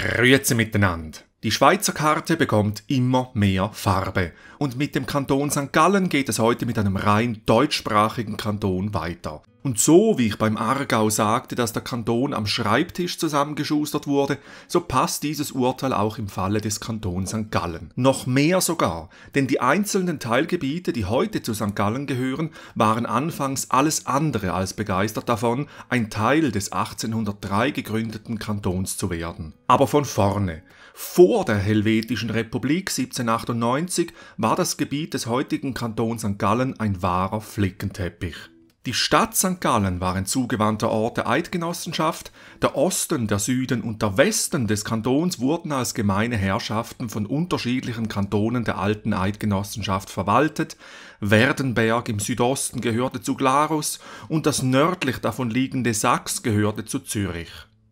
Grüezi miteinander. Die Schweizer Karte bekommt immer mehr Farbe und mit dem Kanton St. Gallen geht es heute mit einem rein deutschsprachigen Kanton weiter. Und so wie ich beim Aargau sagte, dass der Kanton am Schreibtisch zusammengeschustert wurde, so passt dieses Urteil auch im Falle des Kantons St. Gallen. Noch mehr sogar, denn die einzelnen Teilgebiete, die heute zu St. Gallen gehören, waren anfangs alles andere als begeistert davon, ein Teil des 1803 gegründeten Kantons zu werden. Aber von vorne. Vor der Helvetischen Republik 1798 war das Gebiet des heutigen Kantons St. Gallen ein wahrer Flickenteppich. Die Stadt St. Gallen war ein zugewandter Ort der Eidgenossenschaft, der Osten, der Süden und der Westen des Kantons wurden als gemeine Herrschaften von unterschiedlichen Kantonen der alten Eidgenossenschaft verwaltet, Werdenberg im Südosten gehörte zu Glarus und das nördlich davon liegende Sachs gehörte zu Zürich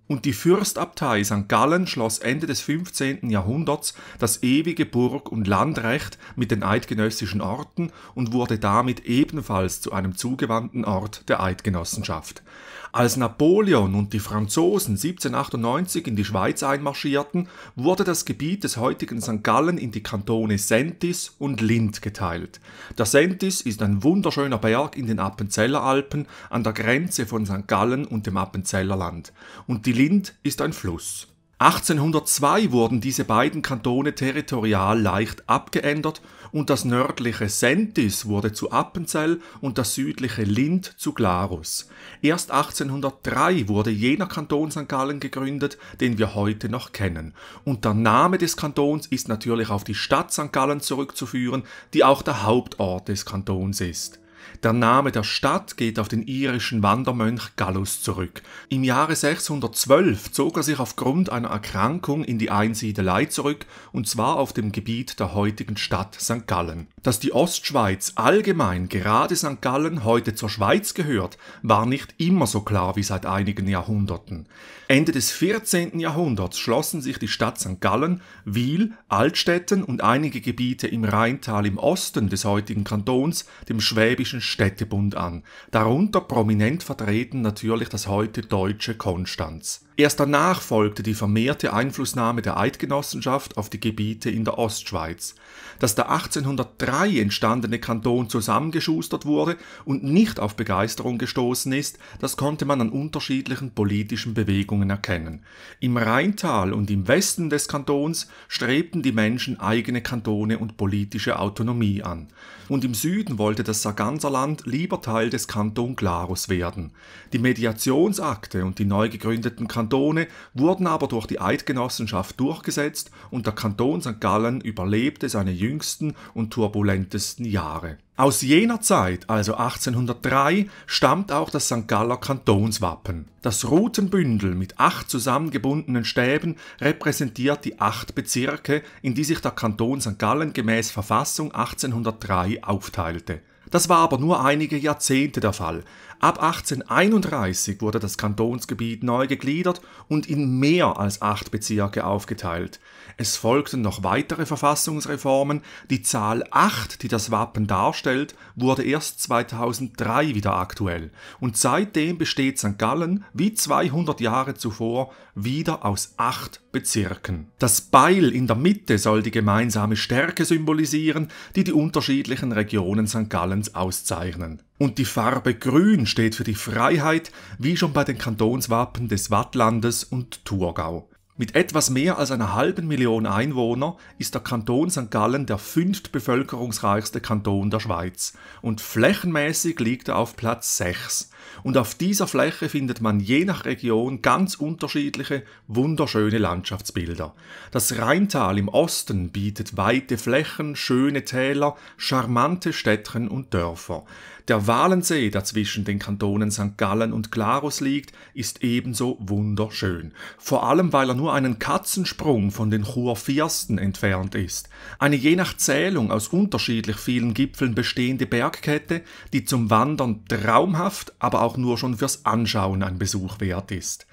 und die Fürstabtei St. Gallen schloss Ende des 15. Jahrhunderts das ewige Burg- und Landrecht mit den eidgenössischen Orten und wurde damit ebenfalls zu einem zugewandten Ort der Eidgenossenschaft. Als Napoleon und die Franzosen 1798 in die Schweiz einmarschierten, wurde das Gebiet des heutigen St. Gallen in die Kantone Sentis und Lind geteilt. Der Sentis ist ein wunderschöner Berg in den Appenzeller Alpen an der Grenze von St. Gallen und dem Appenzeller Land. Und die Lind ist ein Fluss. 1802 wurden diese beiden Kantone territorial leicht abgeändert und das nördliche Sentis wurde zu Appenzell und das südliche Lind zu Glarus. Erst 1803 wurde jener Kanton St. Gallen gegründet, den wir heute noch kennen. Und der Name des Kantons ist natürlich auf die Stadt St. Gallen zurückzuführen, die auch der Hauptort des Kantons ist. Der Name der Stadt geht auf den irischen Wandermönch Gallus zurück. Im Jahre 612 zog er sich aufgrund einer Erkrankung in die Einsiedelei zurück, und zwar auf dem Gebiet der heutigen Stadt St. Gallen. Dass die Ostschweiz allgemein, gerade St. Gallen, heute zur Schweiz gehört, war nicht immer so klar wie seit einigen Jahrhunderten. Ende des 14. Jahrhunderts schlossen sich die Stadt St. Gallen, Wiel, Altstätten und einige Gebiete im Rheintal im Osten des heutigen Kantons, dem Schwäbischen Europäischen Städtebund an, darunter prominent vertreten natürlich das heute deutsche Konstanz Erst danach folgte die vermehrte Einflussnahme der Eidgenossenschaft auf die Gebiete in der Ostschweiz. Dass der 1803 entstandene Kanton zusammengeschustert wurde und nicht auf Begeisterung gestoßen ist, das konnte man an unterschiedlichen politischen Bewegungen erkennen. Im Rheintal und im Westen des Kantons strebten die Menschen eigene Kantone und politische Autonomie an. Und im Süden wollte das Sarganserland lieber Teil des Kanton Glarus werden. Die Mediationsakte und die neu gegründeten Kantone Kantone, wurden aber durch die Eidgenossenschaft durchgesetzt und der Kanton St. Gallen überlebte seine jüngsten und turbulentesten Jahre. Aus jener Zeit, also 1803, stammt auch das St. Galler Kantonswappen. Das Rutenbündel mit acht zusammengebundenen Stäben repräsentiert die acht Bezirke, in die sich der Kanton St. Gallen gemäß Verfassung 1803 aufteilte. Das war aber nur einige Jahrzehnte der Fall. Ab 1831 wurde das Kantonsgebiet neu gegliedert und in mehr als acht Bezirke aufgeteilt. Es folgten noch weitere Verfassungsreformen. Die Zahl 8, die das Wappen darstellt, wurde erst 2003 wieder aktuell. Und seitdem besteht St. Gallen, wie 200 Jahre zuvor, wieder aus acht Bezirken. Das Beil in der Mitte soll die gemeinsame Stärke symbolisieren, die die unterschiedlichen Regionen St. Gallens auszeichnen. Und die Farbe Grün steht für die Freiheit, wie schon bei den Kantonswappen des Wattlandes und Thurgau. Mit etwas mehr als einer halben Million Einwohner ist der Kanton St. Gallen der fünftbevölkerungsreichste Kanton der Schweiz und flächenmäßig liegt er auf Platz 6. Und auf dieser Fläche findet man je nach Region ganz unterschiedliche, wunderschöne Landschaftsbilder. Das Rheintal im Osten bietet weite Flächen, schöne Täler, charmante Städtchen und Dörfer. Der Walensee, der zwischen den Kantonen St. Gallen und Glarus liegt, ist ebenso wunderschön. Vor allem, weil er nur einen Katzensprung von den Churfirsten entfernt ist. Eine je nach Zählung aus unterschiedlich vielen Gipfeln bestehende Bergkette, die zum Wandern traumhaft, aber auch nur schon fürs Anschauen ein Besuch wert ist.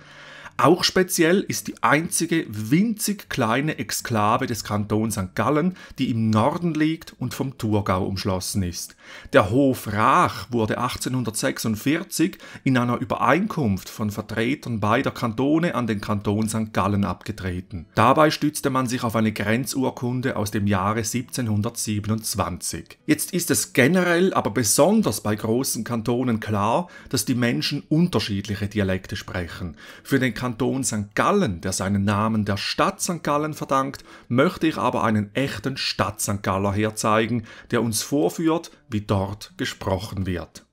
Auch speziell ist die einzige winzig kleine Exklave des Kantons St. Gallen, die im Norden liegt und vom Thurgau umschlossen ist. Der Hof Rach wurde 1846 in einer Übereinkunft von Vertretern beider Kantone an den Kanton St. Gallen abgetreten. Dabei stützte man sich auf eine Grenzurkunde aus dem Jahre 1727. Jetzt ist es generell, aber besonders bei großen Kantonen klar, dass die Menschen unterschiedliche Dialekte sprechen. Für den Kanton St. Gallen, der seinen Namen der Stadt St. Gallen verdankt, möchte ich aber einen echten Stadt St. Galler herzeigen, der uns vorführt, wie dort gesprochen wird.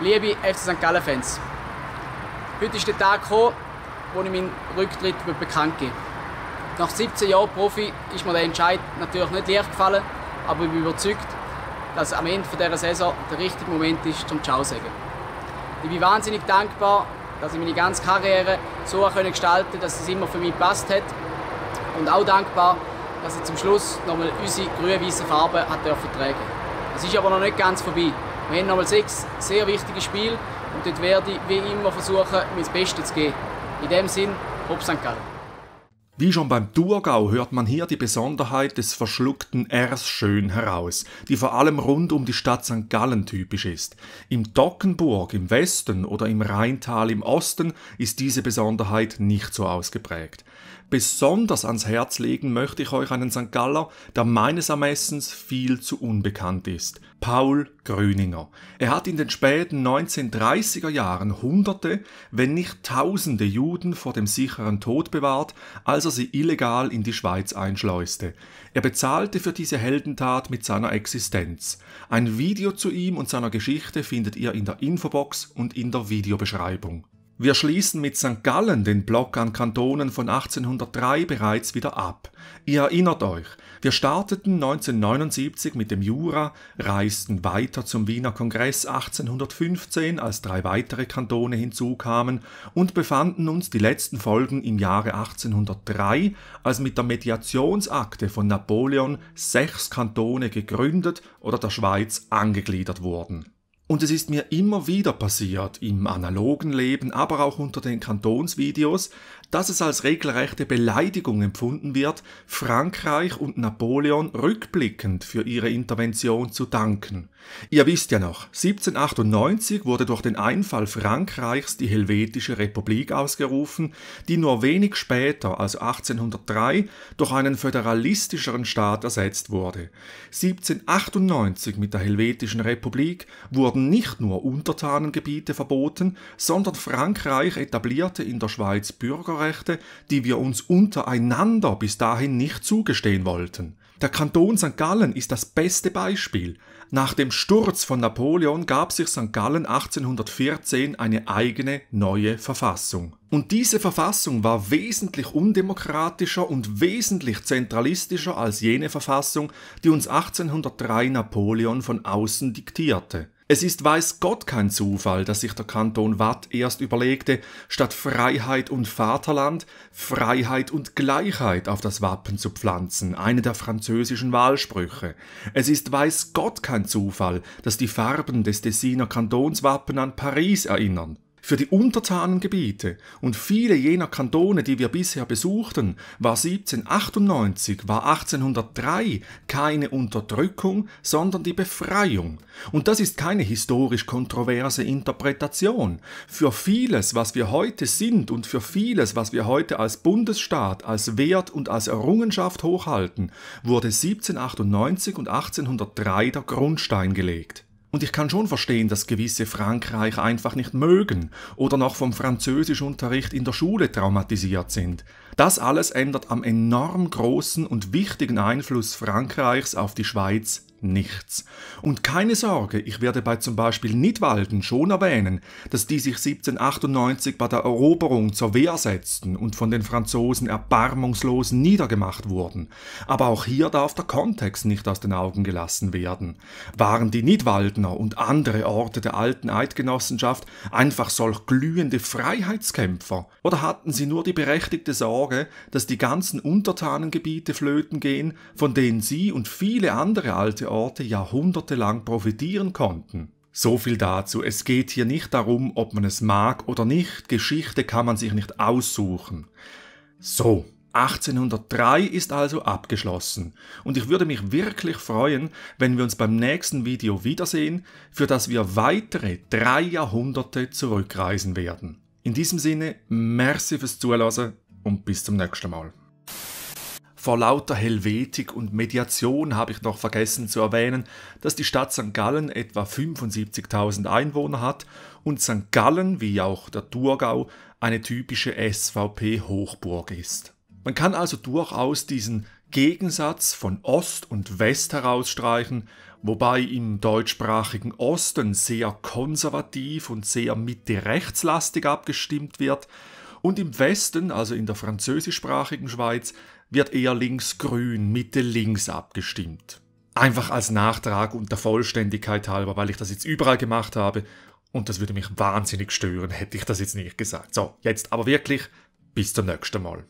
Liebe FC St. Gallen Fans, heute ist der Tag gekommen, wo ich meinen Rücktritt bekannt gebe. Nach 17 Jahren Profi ist mir der Entscheid natürlich nicht leicht gefallen, aber ich bin überzeugt, dass am Ende dieser Saison der richtige Moment ist, zum Ciao zu sagen. Ich bin wahnsinnig dankbar, dass ich meine ganze Karriere so gestalten konnte, dass es immer für mich gepasst hat. Und auch dankbar, dass ich zum Schluss nochmal unsere grün-weiße Farbe tragen durfte. Es ist aber noch nicht ganz vorbei. Wir haben nochmal sechs sehr wichtige Spiele und dort werde ich wie immer versuchen, mein Bestes zu geben. In dem Sinn, Hopp St. Gallen. Wie schon beim Thurgau hört man hier die Besonderheit des verschluckten Rs schön heraus, die vor allem rund um die Stadt St. Gallen typisch ist. Im Dockenburg im Westen oder im Rheintal im Osten ist diese Besonderheit nicht so ausgeprägt. Besonders ans Herz legen möchte ich euch einen St. Galler, der meines Ermessens viel zu unbekannt ist. Paul Gröninger. Er hat in den späten 1930er Jahren Hunderte, wenn nicht Tausende Juden vor dem sicheren Tod bewahrt, als er sie illegal in die Schweiz einschleuste. Er bezahlte für diese Heldentat mit seiner Existenz. Ein Video zu ihm und seiner Geschichte findet ihr in der Infobox und in der Videobeschreibung. Wir schließen mit St. Gallen den Block an Kantonen von 1803 bereits wieder ab. Ihr erinnert euch, wir starteten 1979 mit dem Jura, reisten weiter zum Wiener Kongress 1815, als drei weitere Kantone hinzukamen, und befanden uns die letzten Folgen im Jahre 1803, als mit der Mediationsakte von Napoleon sechs Kantone gegründet oder der Schweiz angegliedert wurden. Und es ist mir immer wieder passiert, im analogen Leben, aber auch unter den Kantonsvideos, dass es als regelrechte Beleidigung empfunden wird, Frankreich und Napoleon rückblickend für ihre Intervention zu danken. Ihr wisst ja noch, 1798 wurde durch den Einfall Frankreichs die Helvetische Republik ausgerufen, die nur wenig später, also 1803, durch einen föderalistischeren Staat ersetzt wurde. 1798 mit der Helvetischen Republik wurden wurden nicht nur Untertanengebiete verboten, sondern Frankreich etablierte in der Schweiz Bürgerrechte, die wir uns untereinander bis dahin nicht zugestehen wollten. Der Kanton St. Gallen ist das beste Beispiel. Nach dem Sturz von Napoleon gab sich St. Gallen 1814 eine eigene neue Verfassung. Und diese Verfassung war wesentlich undemokratischer und wesentlich zentralistischer als jene Verfassung, die uns 1803 Napoleon von außen diktierte. Es ist weiß Gott kein Zufall, dass sich der Kanton Watt erst überlegte, statt Freiheit und Vaterland Freiheit und Gleichheit auf das Wappen zu pflanzen, eine der französischen Wahlsprüche. Es ist weiß Gott kein Zufall, dass die Farben des Tessiner Kantonswappen an Paris erinnern. Für die Untertanengebiete und viele jener Kantone, die wir bisher besuchten, war 1798, war 1803 keine Unterdrückung, sondern die Befreiung. Und das ist keine historisch kontroverse Interpretation. Für vieles, was wir heute sind und für vieles, was wir heute als Bundesstaat, als Wert und als Errungenschaft hochhalten, wurde 1798 und 1803 der Grundstein gelegt. Und ich kann schon verstehen, dass gewisse Frankreich einfach nicht mögen oder noch vom Französischunterricht in der Schule traumatisiert sind. Das alles ändert am enorm großen und wichtigen Einfluss Frankreichs auf die Schweiz nichts. Und keine Sorge, ich werde bei zum Beispiel Nidwalden schon erwähnen, dass die sich 1798 bei der Eroberung zur Wehr setzten und von den Franzosen erbarmungslos niedergemacht wurden. Aber auch hier darf der Kontext nicht aus den Augen gelassen werden. Waren die Nidwaldner und andere Orte der alten Eidgenossenschaft einfach solch glühende Freiheitskämpfer? Oder hatten sie nur die berechtigte Sorge, dass die ganzen Untertanengebiete flöten gehen, von denen sie und viele andere alte Orte jahrhundertelang profitieren konnten. So viel dazu. Es geht hier nicht darum, ob man es mag oder nicht. Geschichte kann man sich nicht aussuchen. So, 1803 ist also abgeschlossen und ich würde mich wirklich freuen, wenn wir uns beim nächsten Video wiedersehen, für das wir weitere drei Jahrhunderte zurückreisen werden. In diesem Sinne, merci fürs Zuhören und bis zum nächsten Mal. Vor lauter Helvetik und Mediation habe ich noch vergessen zu erwähnen, dass die Stadt St. Gallen etwa 75.000 Einwohner hat und St. Gallen, wie auch der Thurgau, eine typische SVP-Hochburg ist. Man kann also durchaus diesen Gegensatz von Ost und West herausstreichen, wobei im deutschsprachigen Osten sehr konservativ und sehr mitte-rechtslastig abgestimmt wird und im Westen, also in der französischsprachigen Schweiz, wird eher links-grün, Mitte links abgestimmt. Einfach als Nachtrag und der Vollständigkeit halber, weil ich das jetzt überall gemacht habe und das würde mich wahnsinnig stören, hätte ich das jetzt nicht gesagt. So, jetzt aber wirklich bis zum nächsten Mal.